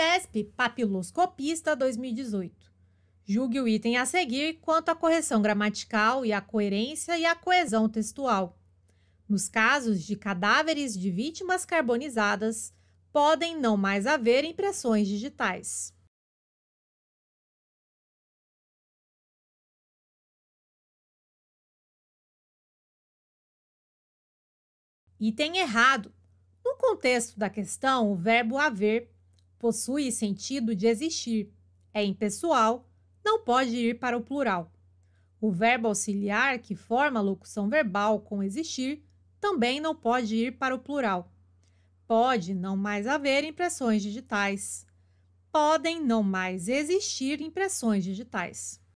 CESP Papiloscopista 2018. Julgue o item a seguir quanto à correção gramatical e à coerência e à coesão textual. Nos casos de cadáveres de vítimas carbonizadas, podem não mais haver impressões digitais. Item errado. No contexto da questão, o verbo haver possui sentido de existir, é impessoal, não pode ir para o plural. O verbo auxiliar, que forma a locução verbal com existir, também não pode ir para o plural. Pode não mais haver impressões digitais. Podem não mais existir impressões digitais.